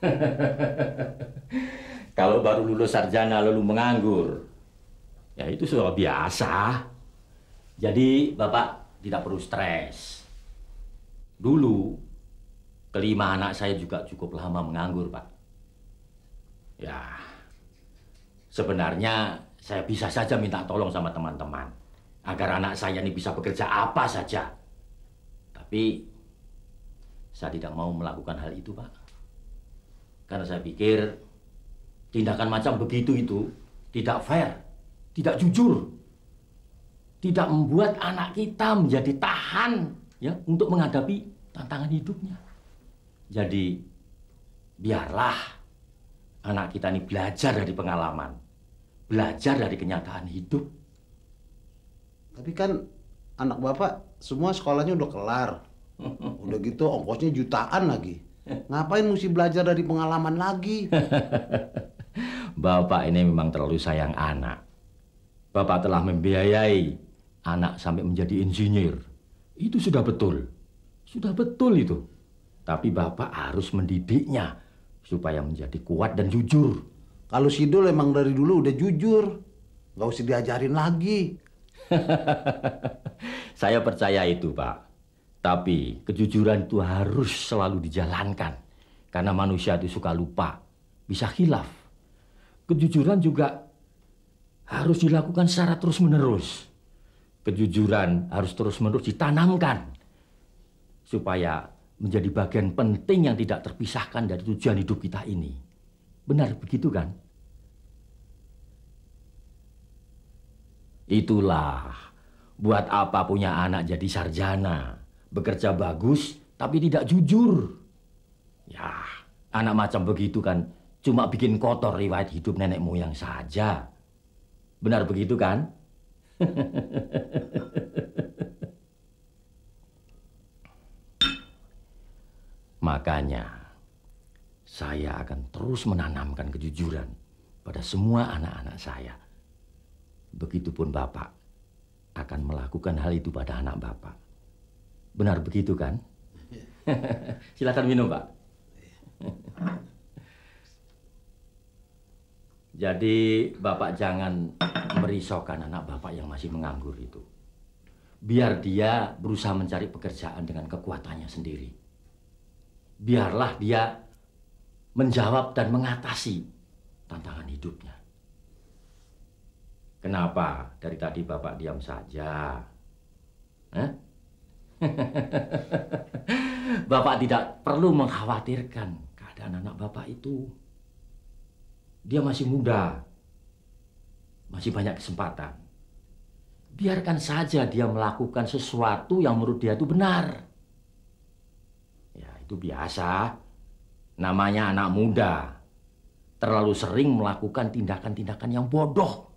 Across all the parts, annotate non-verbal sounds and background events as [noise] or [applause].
[laughs] Kalau baru lulus sarjana lalu menganggur, ya itu sudah biasa. Jadi Bapak tidak perlu stres. Dulu, kelima anak saya juga cukup lama menganggur, Pak. Ya, sebenarnya saya bisa saja minta tolong sama teman-teman. Agar anak saya ini bisa bekerja apa saja. Tapi, saya tidak mau melakukan hal itu, Pak. Karena saya pikir tindakan macam begitu itu tidak fair, tidak jujur, tidak membuat anak kita menjadi tahan ya untuk menghadapi tantangan hidupnya. Jadi biarlah anak kita ini belajar dari pengalaman, belajar dari kenyataan hidup. Tapi kan anak bapak semua sekolahnya udah kelar. [laughs] Udah gitu ongkosnya jutaan lagi. Ngapain mesti belajar dari pengalaman lagi? [laughs] Bapak ini memang terlalu sayang anak. Bapak telah membiayai anak sampai menjadi insinyur. Itu sudah betul. Sudah betul itu. Tapi Bapak harus mendidiknya supaya menjadi kuat dan jujur. Kalau Sidul emang dari dulu udah jujur. Gak usah diajarin lagi. [laughs] Saya percaya itu, Pak. Tapi kejujuran itu harus selalu dijalankan. Karena manusia itu suka lupa, bisa khilaf. Kejujuran juga harus dilakukan secara terus-menerus. Kejujuran harus terus-menerus ditanamkan. Supaya menjadi bagian penting yang tidak terpisahkan dari tujuan hidup kita ini. Benar begitu kan? Itulah buat apa punya anak jadi sarjana bekerja bagus tapi tidak jujur. Ya, anak macam begitu kan cuma bikin kotor riwayat hidup nenek moyang saja. Benar begitu kan? [laughs] Makanya, saya akan terus menanamkan kejujuran pada semua anak-anak saya. Begitupun Bapak akan melakukan hal itu pada anak Bapak. Benar begitu kan? [laughs] Silakan minum, Pak. Jadi Bapak jangan merisaukan anak Bapak yang masih menganggur itu. Biar dia berusaha mencari pekerjaan dengan kekuatannya sendiri. Biarlah dia menjawab dan mengatasi tantangan hidupnya. Kenapa dari tadi Bapak diam saja? Eh? [laughs] bapak tidak perlu mengkhawatirkan keadaan anak bapak itu. Dia masih muda, masih banyak kesempatan. Biarkan saja dia melakukan sesuatu yang menurut dia itu benar. Ya, itu biasa. Namanya anak muda. Terlalu sering melakukan tindakan-tindakan yang bodoh.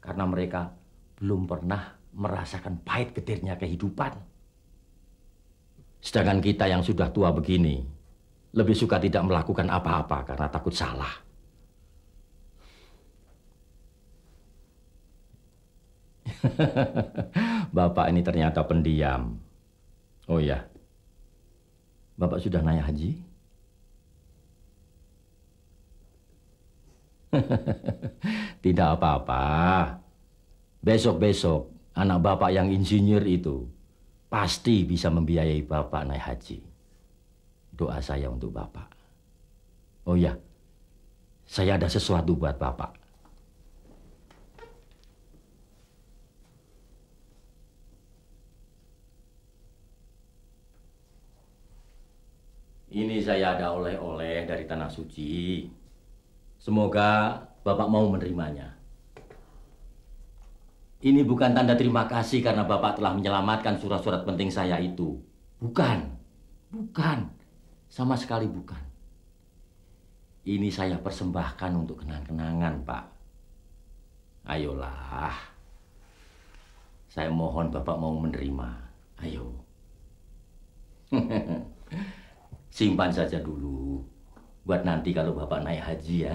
Karena mereka belum pernah merasakan pahit getirnya kehidupan. Sedangkan kita yang sudah tua begini, lebih suka tidak melakukan apa-apa karena takut salah. [laughs] Bapak ini ternyata pendiam. Oh ya, Bapak sudah naik haji? [laughs] tidak apa-apa. Besok-besok, anak Bapak yang insinyur itu pasti bisa membiayai Bapak naik haji. Doa saya untuk Bapak. Oh ya, saya ada sesuatu buat Bapak. Ini saya ada oleh-oleh dari Tanah Suci. Semoga Bapak mau menerimanya. Ini bukan tanda terima kasih karena Bapak telah menyelamatkan surat-surat penting saya itu. Bukan. Bukan. Sama sekali bukan. Ini saya persembahkan untuk kenang-kenangan, Pak. Ayolah. Saya mohon Bapak mau menerima. Ayo. [laughs] Simpan saja dulu. Buat nanti kalau Bapak naik haji ya.